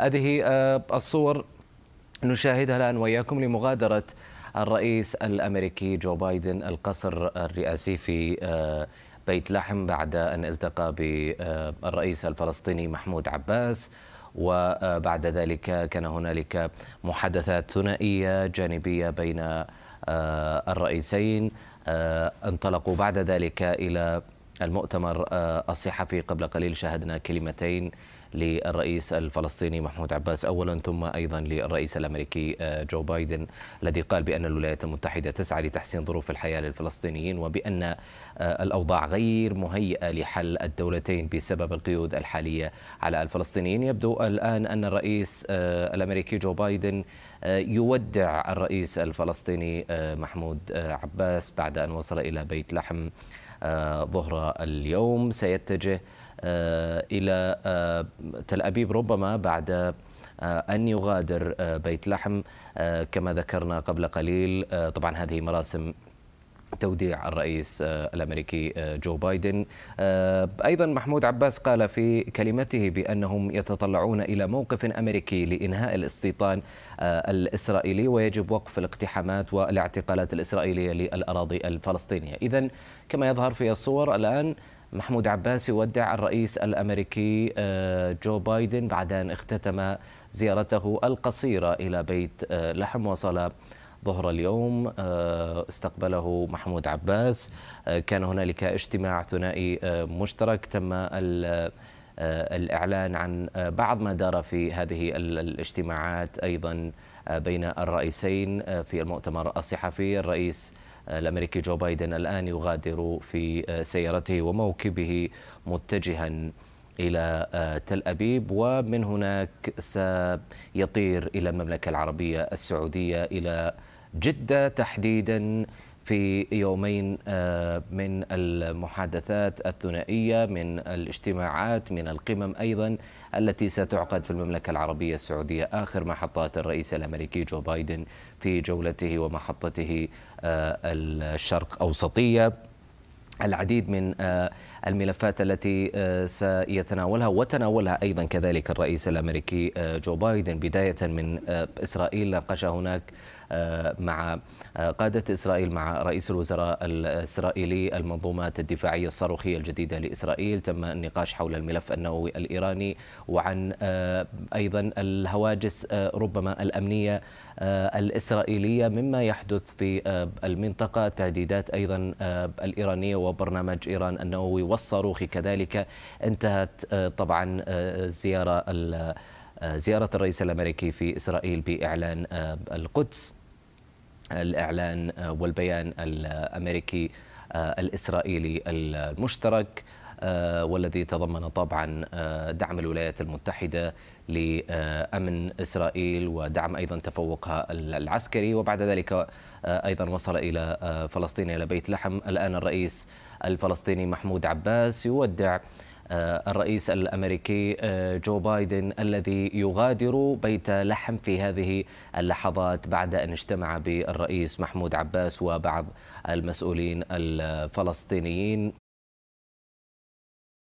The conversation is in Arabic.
هذه آه، الصور نشاهدها الآن وإياكم لمغادرة الرئيس الأمريكي جو بايدن القصر الرئاسي في آه، بيت لحم بعد أن التقى بالرئيس الفلسطيني محمود عباس وبعد ذلك كان هنالك محادثات ثنائية جانبية بين آه، الرئيسين انطلقوا بعد ذلك إلى المؤتمر آه، الصحفي قبل قليل شاهدنا كلمتين للرئيس الفلسطيني محمود عباس اولا ثم ايضا للرئيس الامريكي آه، جو بايدن الذي قال بان الولايات المتحده تسعى لتحسين ظروف الحياه للفلسطينيين وبان آه، الاوضاع غير مهيئه لحل الدولتين بسبب القيود الحاليه على الفلسطينيين يبدو الان ان الرئيس الامريكي جو بايدن يودع الرئيس الفلسطيني محمود عباس بعد ان وصل الى بيت لحم آه، ظهر اليوم سيتجه آه، إلى آه، تل أبيب ربما بعد أن يغادر بيت لحم كما ذكرنا قبل قليل طبعا هذه مراسم توديع الرئيس آه، الامريكي آه، جو بايدن آه، ايضا محمود عباس قال في كلمته بانهم يتطلعون الى موقف امريكي لانهاء الاستيطان الاسرائيلي ويجب وقف الاقتحامات والاعتقالات الاسرائيليه للاراضي الفلسطينيه اذا كما يظهر في الصور الان محمود عباس يودع الرئيس الامريكي جو بايدن بعد ان اختتم زيارته القصيره الى بيت لحم وصل ظهر اليوم آه، استقبله محمود عباس آه، كان هنالك اجتماع ثنائي آه، مشترك تم الإعلان عن بعض ما دار في هذه الاجتماعات أيضا بين الرئيسين في المؤتمر الصحفي الرئيس الأمريكي جو بايدن الآن يغادر في سيارته وموكبه متجها إلى تل أبيب ومن هناك سيطير إلى المملكة العربية السعودية إلى جدة تحديدا في يومين آه، من المحادثات الثنائية من الاجتماعات من القمم أيضا التي ستعقد في المملكة العربية السعودية آخر محطات الرئيس الأمريكي جو بايدن في جولته ومحطته آه، الشرق أوسطية العديد من آه، الملفات التي آه، سيتناولها وتناولها ايضا كذلك الرئيس الامريكي آه، جو بايدن بدايه من اسرائيل ناقش هناك مع قادة إسرائيل مع رئيس الوزراء الإسرائيلي المنظومات الدفاعية الصاروخية الجديدة لإسرائيل تم النقاش حول الملف النووي الإيراني وعن أيضا الهواجس ربما الأمنية الإسرائيلية مما يحدث في المنطقة تهديدات أيضا الإيرانية وبرنامج إيران النووي والصاروخي كذلك انتهت آه، طبعا الزيارة آه، آه، زيارة الرئيس الأمريكي في إسرائيل بإعلان القدس الإعلان والبيان الأمريكي الإسرائيلي المشترك آه، والذي تضمن طبعا آه، دعم الولايات المتحدة لأمن إسرائيل ودعم أيضا تفوقها العسكري وبعد ذلك آه، أيضا وصل إلى فلسطين إلى بيت لحم الآن الرئيس الفلسطيني محمود عباس يودع الرئيس الامريكي جو بايدن الذي يغادر بيت لحم في هذه اللحظات بعد ان اجتمع بالرئيس محمود عباس وبعض المسؤولين الفلسطينيين